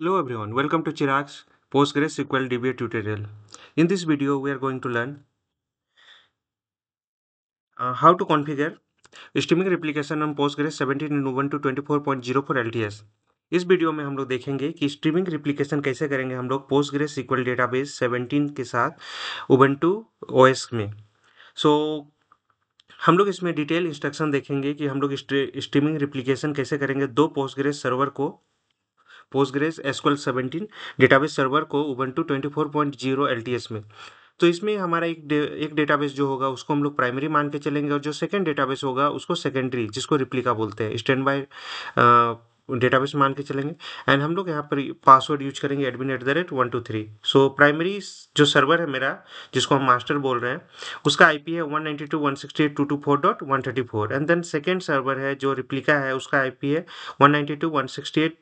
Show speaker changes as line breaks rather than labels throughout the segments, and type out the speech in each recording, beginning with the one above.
Hello everyone, welcome to Chirag's PostgreSQL DBA tutorial. In this video, we are going to learn uh, how to configure streaming replication on Postgres 17 and Ubuntu 24.04 LTS. इस वीडियो में हम लोग देखेंगे कि streaming replication कैसे करेंगे हम लोग पोस्टग्रेस SQL डेटाबेस 17 के साथ उबंटू ओएस में सो so, हम लोग इसमें डिटेल इंस्ट्रक्शन देखेंगे कि हम लोग स्ट्रीमिंग रिप्लिकेशन कैसे करेंगे दो पोस्टग्रेस सर्वर को Postgres SQL seventeen database server को Ubuntu twenty four point zero L T S में तो इसमें हमारा एक डे, एक डेटाबेस जो होगा उसको हम लोग प्राइमरी मान के चलेंगे और जो सेकेंड डेटाबेस होगा उसको सेकेंडरी जिसको रिप्लिका बोलते हैं स्टैंड बाय डेटाबेस मान के चलेंगे एंड हम लोग यहाँ पर पासवर्ड यूज करेंगे admin at the rate one two three so primary जो सर्वर है मेरा जिसको हम मास्टर बोल रहे हैं उसका आईपी है one ninety two one sixty eight two two four dot one thirty four and then second server है जो रिप्लिका है उसका आईपी है one ninety two one sixty eight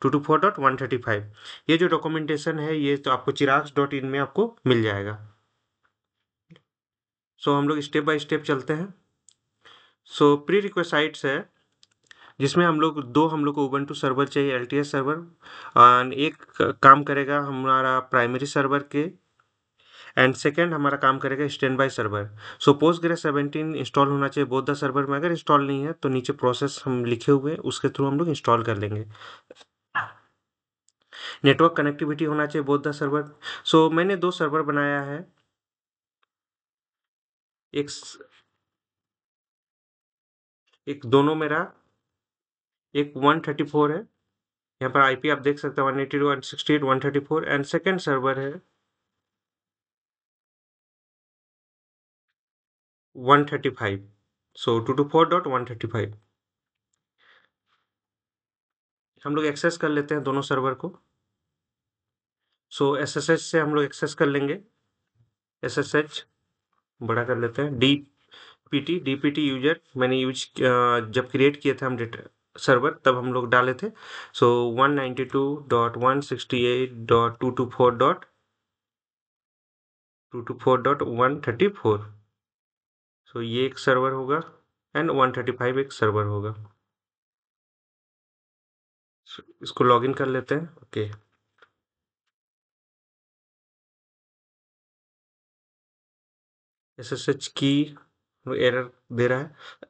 two two four dot one thirty five ये जो documentation है ये तो आपको चिराग्स डॉट इन में आपको मिल जाएगा सो so, हम लोग स्टेप बाय स्टेप चलते हैं सो प्री रिक्वेस्ट साइट्स है जिसमें हम लोग दो हम लोग को उबंटू सर्वर चाहिए एल सर्वर एक काम करेगा हमारा प्राइमरी सर्वर के एंड सेकेंड हमारा काम करेगा standby server so Postgres seventeen install होना चाहिए बोध द सर्वर में अगर इंस्टॉल नहीं है तो नीचे प्रोसेस हम लिखे हुए हैं उसके थ्रू हम लोग इंस्टॉल कर लेंगे नेटवर्क कनेक्टिविटी होना चाहिए बोध द सर्वर सो मैंने दो सर्वर बनाया है एक एक दोनों मेरा एक 134 है यहाँ पर आईपी आप देख सकते हैं one eighty one sixty eight one thirty four and second server है one thirty five so two two four dot one thirty five हम लोग एक्सेस कर लेते हैं दोनों सर्वर को सो एस एस एच से हम लोग एक्सेस कर लेंगे एस एस एच बड़ा कर लेते हैं D P T D P T user मैंने यूज जब क्रिएट किए थे हम डेटा सर्वर तब हम लोग डाले थे so one ninety two dot one sixty eight dot two two four dot two two four dot one thirty four so ये एक सर्वर होगा
एंड वन थर्टी फाइव एक सर्वर होगा so, इसको लॉगिन कर लेते हैं okay okay. S S H की एरर दे रहा है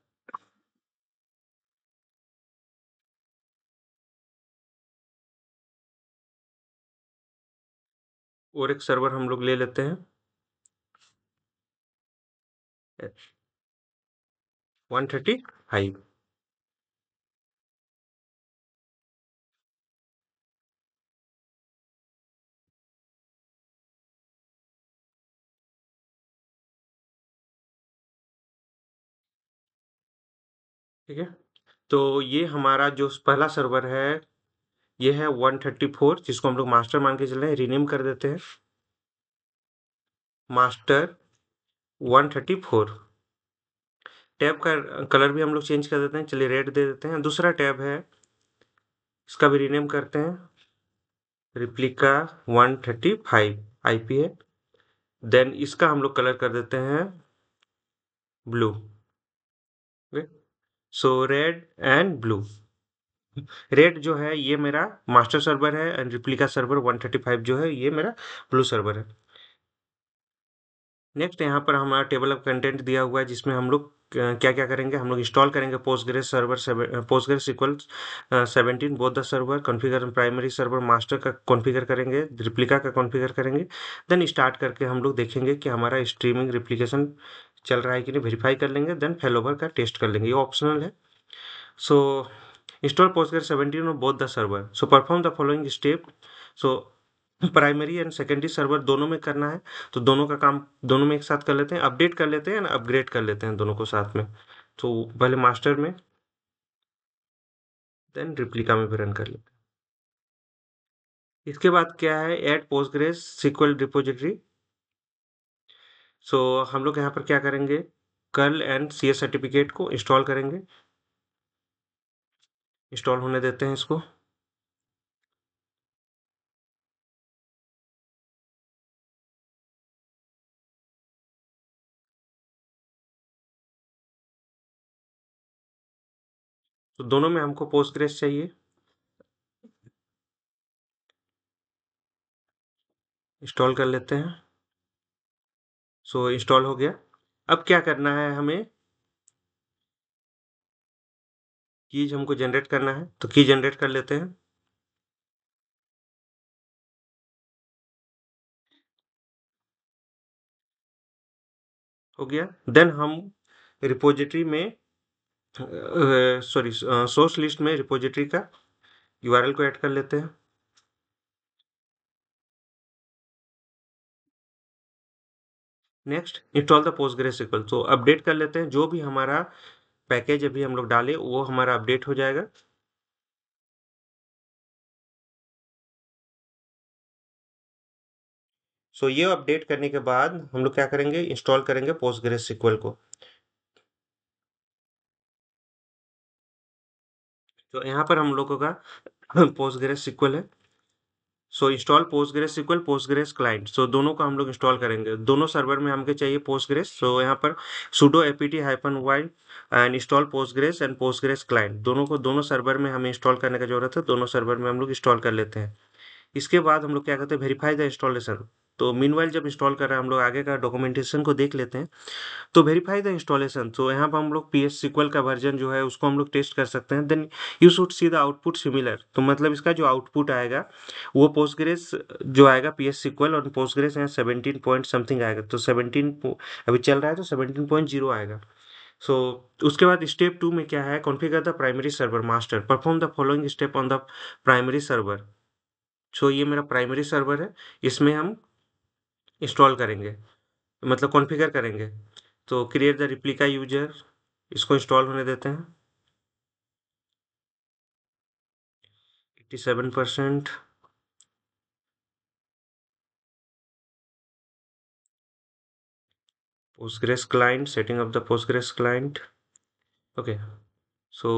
और एक सर्वर हम लोग ले लेते हैं वन थर्टी फाइव ठीक है तो ये हमारा जो पहला सर्वर है
ये है 134 जिसको हम लोग मास्टर मान के चल रहे हैं रिनेम कर देते हैं मास्टर 134 टैब का कलर भी हम लोग चेंज कर देते हैं चलिए रेड दे देते हैं दूसरा टैब है इसका भी रिनेम करते हैं रिप्लिका 135 पी है देन इसका हम लोग कलर कर देते हैं blue so red and blue red जो है ये मेरा मास्टर सर्वर है एंड रिप्लिका सर्वर 135 जो है ये मेरा ब्लू सर्वर है नेक्स्ट यहाँ पर हमारा टेबल ऑफ कंटेंट दिया हुआ है जिसमें हम लोग क्या क्या करेंगे हम लोग इंस्टॉल करेंगे Postgres server Postgres SQL seventeen both the server configure primary server master का कॉन्फ़िगर करेंगे रिप्लिका का कॉन्फ़िगर करेंगे देन स्टार्ट करके हम लोग देखेंगे कि हमारा स्ट्रीमिंग रिप्लीकेशन चल रहा है कि नहीं वेरीफाई कर लेंगे देन फेलोवर का टेस्ट कर लेंगे ये ऑप्शनल है so so, Install Postgres 17 on both the server. So perform the following step. So primary and secondary server दोनों में करना है तो दोनों का काम दोनों में एक साथ कर लेते हैं अपडेट कर लेते हैं अपग्रेड कर लेते हैं दोनों को साथ में तो पहले मास्टर में देन रिप्लिका में भी रन कर लेते हैं इसके बाद क्या है add Postgres SQL repository so हम लोग यहाँ पर क्या करेंगे कर्ल एंड सी सर्टिफिकेट को
इंस्टॉल करेंगे इंस्टॉल होने देते हैं इसको तो दोनों में हमको पोस्टग्रेस चाहिए
इंस्टॉल कर लेते हैं सो so, इंस्टॉल हो गया अब क्या करना है हमें
कीज हमको जनरेट करना है तो की जनरेट कर लेते हैं हो गया देन हम रिपोजिटरी में
सॉरी सोर्स लिस्ट में रिपोजिटरी का यूआरएल को ऐड कर लेते हैं next install the PostgreSQL तो अपडेट कर लेते हैं जो भी हमारा
पैकेज अभी हम लोग डाले वो हमारा अपडेट हो जाएगा सो so, ये अपडेट करने
के बाद हम लोग क्या करेंगे इंस्टॉल करेंगे पोस्टग्रेस सिक्वल को तो यहाँ पर हम लोगों का पोस्टग्रेस सिक्वल है so install Postgres SQL Postgres client so दोनों को हम लोग इंस्टॉल करेंगे दोनों सर्वर में हमको चाहिए पोस्टग्रेस सो यहाँ पर sudo APT hyphen wild and install Postgres and Postgres client दोनों को दोनों सर्वर में हमें इंस्टॉल करने की जरूरत है दोनों सर्वर में हम लोग इंस्टॉल कर लेते हैं इसके बाद हम लोग क्या करते हैं वेरीफाई द इंस्टॉलेशन तो मीन जब इंस्टॉल कर रहे हैं हम लोग आगे का डॉक्यूमेंटेशन को देख लेते हैं तो वेरीफाई द इंस्टॉलेशन तो यहाँ पर हम लोग पी एस सिक्वल का वर्जन जो है उसको हम लोग टेस्ट कर सकते हैं then you should see the output similar तो मतलब इसका जो आउटपुट आएगा वो पोस्टग्रेस जो आएगा पी एस सिक्वल और पोस्टग्रेस यहाँ सेवनटीन पॉइंट समथिंग आएगा तो सेवनटीन अभी चल रहा है तो सेवनटीन पॉइंट जीरो आएगा सो so, उसके बाद स्टेप टू में क्या है configure the primary server master perform the following step on the primary server so ये मेरा प्राइमरी सर्वर है इसमें हम इंस्टॉल करेंगे मतलब कॉन्फ़िगर करेंगे तो क्रिएट द रिप्लिका यूजर इसको इंस्टॉल होने देते हैं eighty seven percent postgres client setting of the postgres client okay so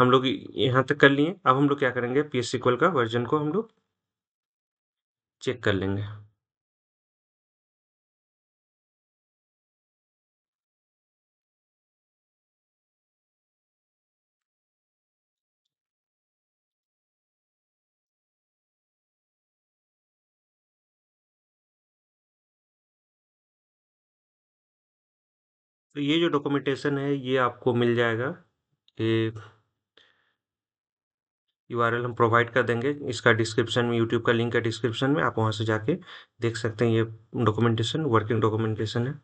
हम लोग यहाँ तक कर लिए अब हम लोग क्या करेंगे पी एस का
वर्जन को हम लोग चेक कर लेंगे तो ये जो डॉक्यूमेंटेशन है ये आपको मिल
जाएगा ये यू हम प्रोवाइड कर देंगे इसका डिस्क्रिप्शन में यूट्यूब का लिंक है डिस्क्रिप्शन में आप वहाँ से जाके देख सकते हैं ये डॉक्यूमेंटेशन वर्किंग डॉक्यूमेंटेशन है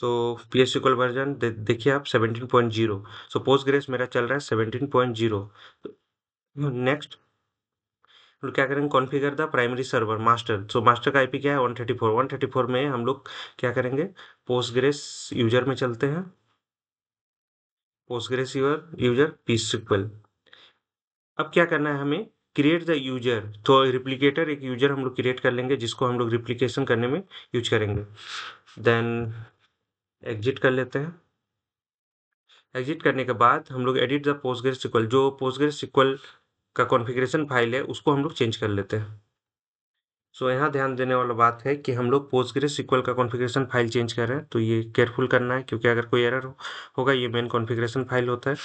so P S SQL version देखिए आप 17.0 सो पोस्ट ग्रेस मेरा चल रहा है 17.0 तो नेक्स्ट लोग क्या करेंगे configure the primary server master so master का आईपी क्या है 134 134 में हम लोग क्या करेंगे पोस्टग्रेस यूजर में चलते हैं Postgres user user P SQL अब क्या करना है हमें क्रिएट द यूजर तो रिप्लीकेटर एक यूजर हम लोग क्रिएट कर लेंगे जिसको हम लोग रिप्लीकेशन करने में यूज करेंगे देन एग्जिट कर लेते हैं एग्जिट करने के बाद हम लोग एडिट द पोस्टग्रेस सिक्वल जो पोस्टग्रेस सिक्वल का कॉन्फ़िगरेशन फाइल है उसको हम लोग चेंज कर लेते हैं सो so, यहाँ ध्यान देने वाला बात है कि हम लोग पोस्टग्रेस सिक्वल का कॉन्फ़िगरेशन फाइल चेंज कर रहे हैं तो ये केयरफुल करना है क्योंकि अगर कोई एरर होगा ये मेन कॉन्फ़िगरेशन फाइल होता है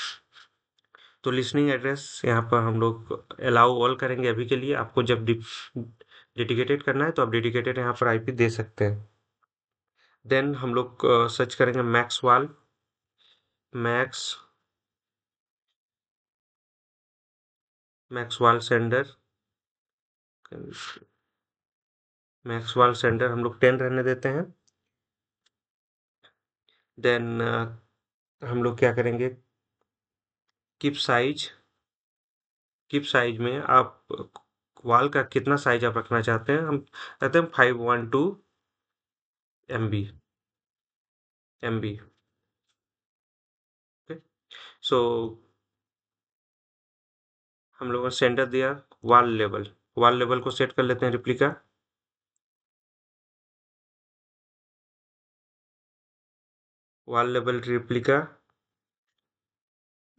तो लिसनिंग एड्रेस यहाँ पर हम लोग अलाउ ऑल करेंगे अभी के लिए आपको जब डेडिकेटेड करना है तो आप डेडिकेटेड यहाँ पर आई दे सकते हैं देन हम लोग सर्च करेंगे मैक्स वाल max max WAL sender max WAL sender हम लोग टेन रहने देते हैं देन हम लोग क्या करेंगे किप साइज किप साइज में आप वाल का कितना साइज आप रखना चाहते हैं हम कहते हैं five one two M B M B so
हम लोगों ने सेंटर दिया वाल लेवल वाल लेवल को सेट कर लेते हैं रिप्लिका वाल लेवल रिप्लिका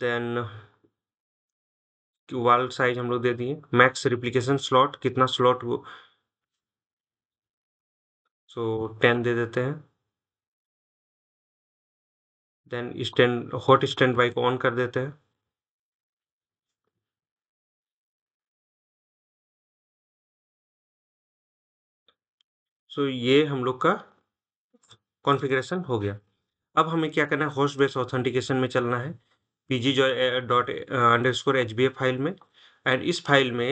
देन
वाल साइज हम लोग दे दिए मैक्स रिप्लिकेशन स्लॉट कितना स्लॉट वो सो टेन दे देते हैं
then stand hot stand by को ऑन कर देते हैं सो तो ये हम लोग का कॉन्फ़िगरेशन
हो गया अब हमें क्या करना है होस्ट बेस ऑथेंटिकेशन में चलना है P G dot underscore H B A file में एंड इस फाइल में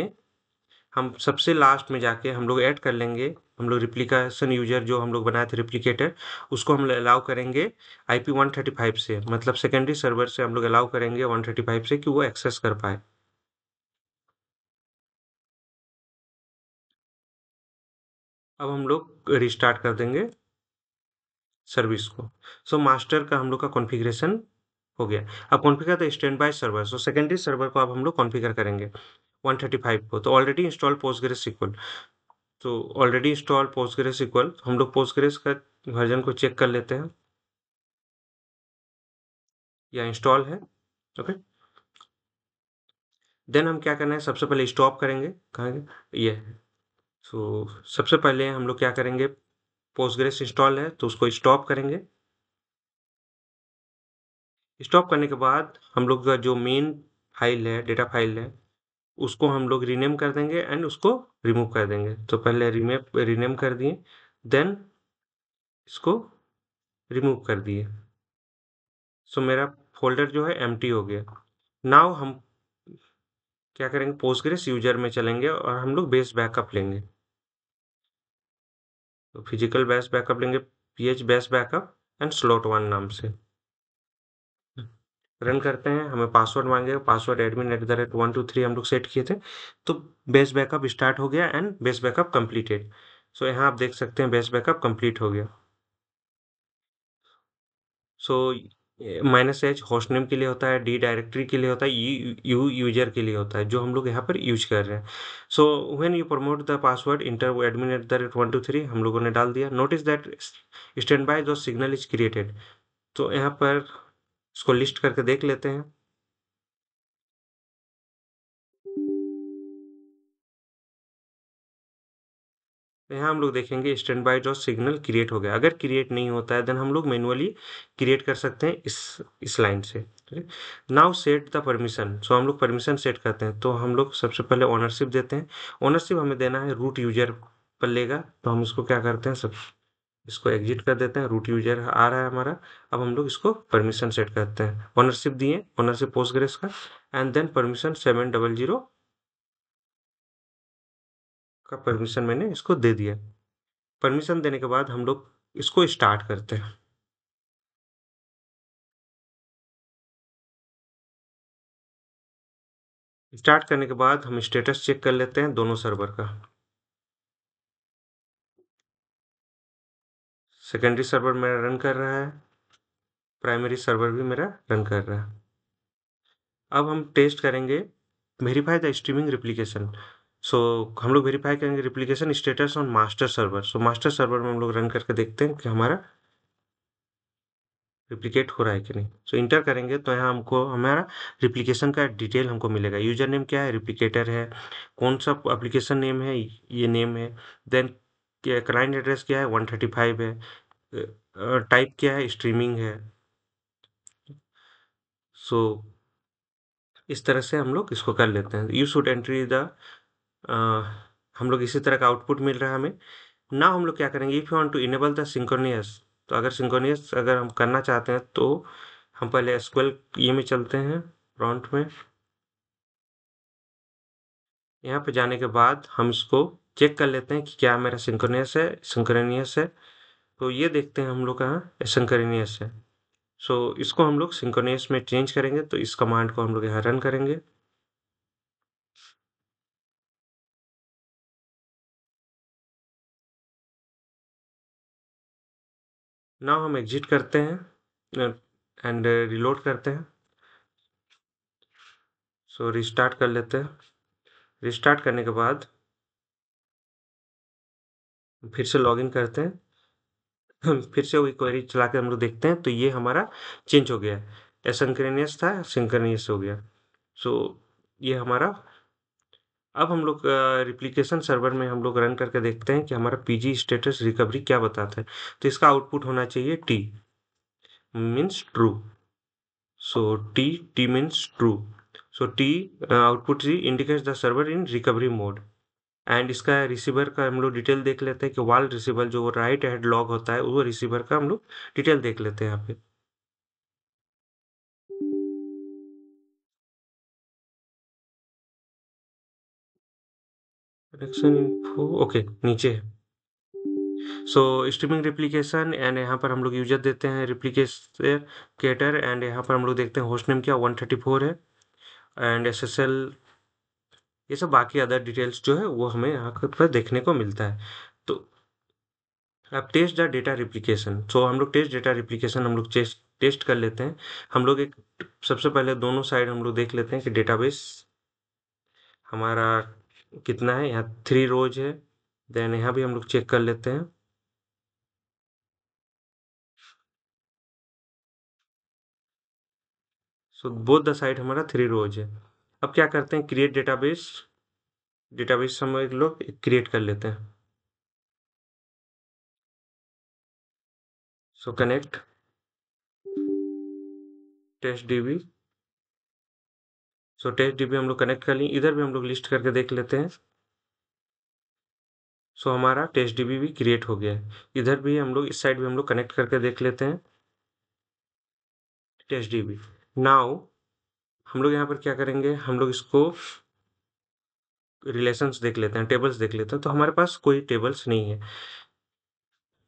हम सबसे लास्ट में जाके हम लोग ऐड कर लेंगे हम लोग रिप्लीकेशन यूजर जो हम लोग बनाए थे रिप्लीकेटर उसको हम अलाउ करेंगे I P one thirty five से मतलब सेकेंडरी सर्वर से हम लोग अलाउ करेंगे वन थर्टी फाइव से कि
वो एक्सेस कर पाए अब हम लोग रिस्टार्ट कर देंगे सर्विस
को सो so, मास्टर का हम लोग का कॉन्फ़िगरेशन हो गया अब कॉन्फ़िगर तो stand by server so secondary server को अब हम लोग कॉन्फ़िगर करेंगे 135 को तो ऑलरेडी इंस्टॉल पोस्टग्रेस इक्वल तो ऑलरेडी इंस्टॉल पोस्टग्रेस इक्वल हम लोग पोस्टग्रेस का वर्जन को चेक कर लेते हैं या इंस्टॉल है ओके okay? देन हम क्या करना है सबसे पहले स्टॉप करेंगे कहेंगे ये है सो तो so, सबसे पहले हम लोग क्या करेंगे पोस्टग्रेस इंस्टॉल है तो उसको स्टॉप करेंगे स्टॉप करने के बाद हम लोग का जो मेन फाइल है डेटा फाइल है उसको हम लोग रीनेम कर देंगे एंड उसको रिमूव कर देंगे तो पहले रीमेप रीनेम कर दिए देन इसको रिमूव कर दिए सो so, मेरा फोल्डर जो है एम हो गया नाव हम क्या करेंगे पोस्टग्रेस यूजर में चलेंगे और हम लोग बेस बैकअप लेंगे तो फिजिकल बेस्ट बैकअप लेंगे P H base backup and slot one नाम से रन करते हैं हमें पासवर्ड मांगेगा password admin at the rate one two three हम लोग सेट किए थे तो बेस बैकअप स्टार्ट हो गया and base backup completed so यहाँ आप देख सकते हैं बेस बैकअप कंप्लीट हो गया so so, minus H host name के लिए होता है डी डायरेक्टरी के लिए होता है यू यूजर के लिए होता है जो हम लोग यहाँ पर यूज कर रहे हैं so when you promote the password enter admin at the rate one two three हम लोगों ने डाल दिया नोटिस दैट स्टैंड बाय जो सिग्नल इज
क्रिएटेड तो यहाँ पर इसको लिस्ट करके देख लेते हैं यहाँ हम लोग देखेंगे स्टैंड बाय जो सिग्नल क्रिएट हो गया अगर क्रिएट नहीं होता है देन हम लोग
मैनुअली क्रिएट कर सकते हैं इस इस लाइन से now set the permission so हम लोग परमिशन सेट करते हैं तो हम लोग सबसे पहले ओनरशिप देते हैं ओनरशिप हमें देना है रूट यूजर पर लेगा तो हम इसको क्या करते हैं सब इसको एग्जिट कर देते हैं रूट यूजर आ रहा है हमारा अब हम लोग इसको परमिशन सेट करते हैं ओनरशिप दिए ओनरशिप पोस्ट का and then permission seven double zero का परमिशन
मैंने इसको दे दिया परमिशन देने के बाद हम लोग इसको स्टार्ट करते हैं स्टार्ट करने के बाद हम स्टेटस चेक कर लेते हैं दोनों सर्वर का
सेकेंडरी सर्वर मेरा रन कर रहा है प्राइमरी सर्वर भी मेरा रन कर रहा है अब हम टेस्ट करेंगे verify the streaming replication so so, हम लोग वेरीफाई करेंगे replication status on master server so master server में हम लोग रन करके देखते हैं कि हमारा रिप्लीकेट हो रहा है कि नहीं सो so, इंटर करेंगे तो यहाँ हमको हमारा रिप्लीकेशन का डिटेल हमको मिलेगा यूजर नेम क्या है रिप्लीकेटर है कौन सा एप्लीकेशन नेम है ये नेम है देन क्लाइंट एड्रेस क्या है वन थर्टी फाइव है टाइप क्या है स्ट्रीमिंग है सो so, इस तरह से हम लोग इसको कर लेते हैं यू शुड एंट्री द हम लोग इसी तरह का आउटपुट मिल रहा है हमें ना हम लोग क्या करेंगे if you want to enable the synchronous तो अगर सिंक्रोनियस अगर हम करना चाहते हैं तो हम पहले एसक्वेल ये में चलते हैं प्रॉन्ट में यहाँ पे जाने के बाद हम इसको चेक कर लेते हैं कि क्या मेरा सिंक्रोनियस है सिंक्रोनियस है तो ये देखते हैं हम लोग यहाँ सिंक्रोनियस है सो so, इसको हम लोग सिंक्रोनियस में चेंज करेंगे तो इस कमांड को हम लोग यहाँ रन
करेंगे नाउ हम एग्जिट करते हैं एंड रिलोड uh, करते हैं
सो so, रिस्टार्ट कर लेते हैं रिस्टार्ट करने के बाद फिर से लॉगिन करते हैं फिर से वही क्वेरी चला के हम लोग देखते हैं तो ये हमारा चेंज हो गया है एसंक्रेनियस था सिंक्रेनियस हो गया सो so, ये हमारा अब हम लोग रिप्लीकेशन सर्वर में हम लोग रन करके देखते हैं कि हमारा पीजी स्टेटस रिकवरी क्या बताता है तो इसका आउटपुट होना चाहिए T means true so T T means true so T output indicates the server in recovery mode and इसका रिसीवर का हम लोग डिटेल देख लेते हैं कि वाल रिसीवर जो राइट हैंड लॉग होता है वो रिसीवर का हम लोग डिटेल
देख लेते हैं यहाँ पे कनेक्शन इन्फो ओके नीचे है
सो स्ट्रीमिंग रिप्लीकेशन एंड यहाँ पर हम लोग यूजर देते हैं केटर एंड यहाँ पर हम लोग देखते हैं होस्ट नेम क्या फोर है एंड एल ये सब बाकी अदर डिटेल्स जो है वो हमें यहाँ पर देखने को मिलता है तो अब test the data replication so हम लोग टेस्ट डेटा रिप्लीकेशन हम लोग टेस्ट टेस्ट कर लेते हैं हम लोग एक सबसे पहले दोनों साइड हम लोग देख लेते हैं कि डेटाबेस हमारा कितना है यहाँ थ्री रोज है देन यहाँ भी हम लोग चेक कर लेते हैं सो बोथ द साइड हमारा थ्री रोज है अब क्या करते हैं क्रिएट डेटाबेस डेटाबेस हम लोग क्रिएट कर लेते
हैं so connect test DB
so test DB हम लोग कनेक्ट कर लिए इधर भी हम लोग लिस्ट करके देख लेते हैं सो so, हमारा टेस्ट डीबी भी क्रिएट हो गया है इधर भी हम लोग इस साइड भी हम लोग कनेक्ट करके देख लेते हैं टेस्ट डीबी नाउ हम लोग यहाँ पर क्या करेंगे हम लोग इसको रिलेशंस देख लेते हैं टेबल्स देख लेते हैं तो हमारे पास कोई टेबल्स नहीं है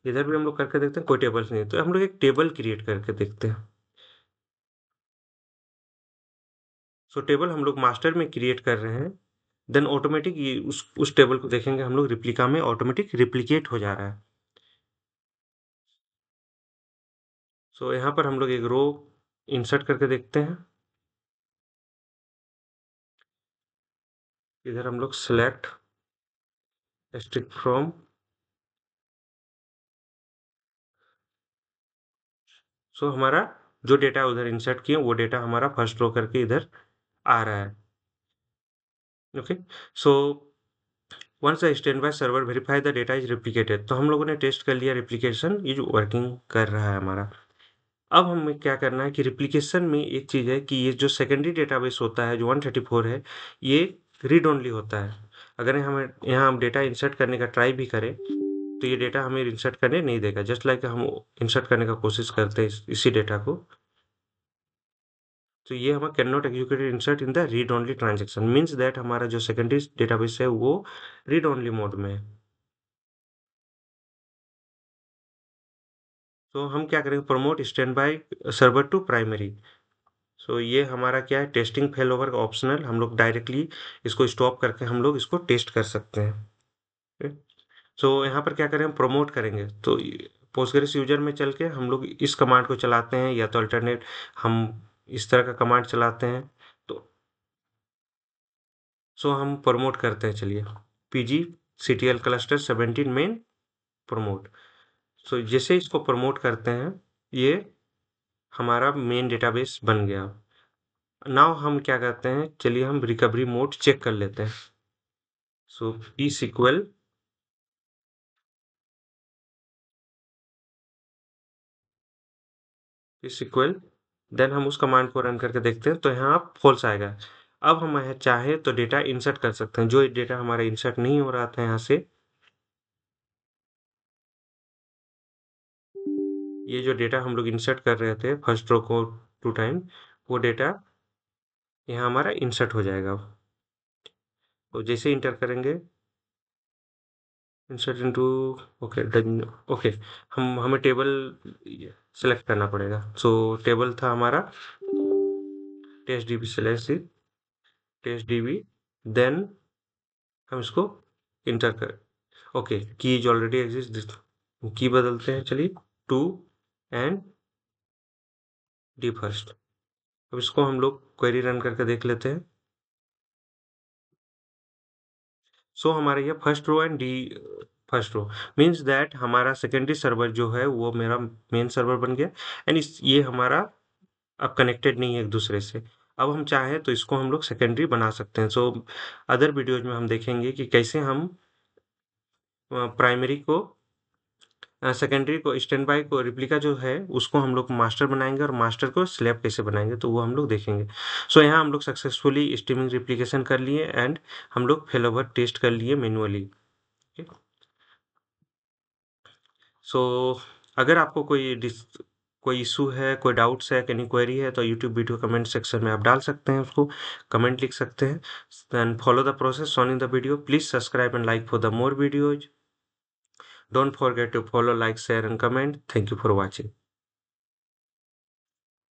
इधर भी हम लोग करके देखते हैं कोई टेबल्स नहीं है तो हम लोग एक टेबल क्रिएट करके देखते हैं सो टेबल हम लोग मास्टर में क्रिएट कर रहे हैं देन ऑटोमेटिक ये उस उस टेबल को देखेंगे हम लोग रिप्लिका में ऑटोमेटिक रिप्लिकेट हो जा रहा है सो so, यहाँ पर हम लोग एक रो इंसर्ट करके देखते हैं
इधर हम लोग सेलेक्ट स्ट्रिक फ्रॉम
सो हमारा जो डेटा उधर इंसर्ट किए वो डेटा हमारा फर्स्ट रो करके इधर आ रहा है okay so once the stand bye server verify the data is replicated तो हम लोगों ने टेस्ट कर लिया रिप्लीकेशन ये जो वर्किंग कर रहा है हमारा अब हमें क्या करना है कि रिप्लीकेशन में एक चीज़ है कि ये जो सेकेंडरी डेटाबेस होता है जो 134 है ये रीड ओनली होता है अगर हमें यहाँ हम डेटा इंसर्ट करने का ट्राई भी करें तो ये डेटा हमें इंसर्ट करने नहीं देगा जस्ट लाइक like हम इंसर्ट करने का कोशिश करते हैं इसी डेटा को तो ये हमारा can not executed insert in the read only transaction means that हमारा जो सेकेंडरी डेटाबेस है वो रीड ऑनली मोड में है तो हम क्या करेंगे promote stand bye server to primary so ये हमारा क्या है टेस्टिंग फेल ओवर का ऑप्शनल हम लोग डायरेक्टली इसको स्टॉप करके हम लोग इसको टेस्ट कर सकते
हैं
सो so, यहाँ पर क्या करें प्रमोट करेंगे तो पोस्टग्रेस यूजर में चल के हम लोग इस कमांड को चलाते हैं या तो अल्टरनेट हम इस तरह का कमांड चलाते हैं तो सो हम प्रमोट करते हैं चलिए P G C T L cluster seventeen main promote so जैसे इसको प्रमोट करते हैं ये हमारा मेन डेटाबेस बन गया नाउ हम क्या करते
हैं चलिए हम रिकवरी मोड चेक कर लेते हैं सो ई सिक्वल सिक्वल देन हम उस कमांड को रन करके देखते हैं तो यहाँ आप फॉल्स आएगा
अब हम चाहें तो डेटा इंसर्ट कर सकते हैं जो डेटा हमारा इंसर्ट नहीं हो रहा था यहाँ से ये जो डेटा हम लोग इंसर्ट कर रहे थे फर्स्ट रो को टू टाइम वो डेटा यहाँ हमारा इंसर्ट हो जाएगा तो जैसे इंटर करेंगे इंसर्ट इनटू ओके ओके हम हमें टेबल सेलेक्ट करना पड़ेगा सो so, टेबल था हमारा test D B select test D B then हम इसको इंटर कर ओके की इज ऑलरेडी एग्जिस्ट की बदलते हैं चलिए टू एंड डी फर्स्ट अब इसको हम लोग क्वेरी रन करके देख लेते हैं सो so, हमारे ये first row and the first row means that हमारा सेकेंडरी सर्वर जो है वो मेरा मेन सर्वर बन गया एंड इस ये हमारा अब कनेक्टेड नहीं है एक दूसरे से अब हम चाहें तो इसको हम लोग सेकेंडरी बना सकते हैं सो अदर वीडियोज में हम देखेंगे कि कैसे हम प्राइमरी को सेकेंडरी को स्टैंड बाई को रिप्लिका जो है उसको हम लोग मास्टर बनाएंगे और मास्टर को स्लैब कैसे बनाएंगे तो वो हम लोग देखेंगे सो so, यहाँ हम लोग सक्सेसफुली स्टीमिंग रिप्लिकेशन कर लिए एंड हम लोग फेलोवर टेस्ट कर लिए मैनुअली ठीक सो अगर आपको कोई डिस कोई इशू है कोई डाउट्स है कहीं क्वेरी है तो यूट्यूब वीडियो कमेंट सेक्शन में आप डाल सकते हैं उसको कमेंट लिख सकते हैं then follow the process on in the video please subscribe and like for the more videos
don't forget to follow like share and comment thank you for watching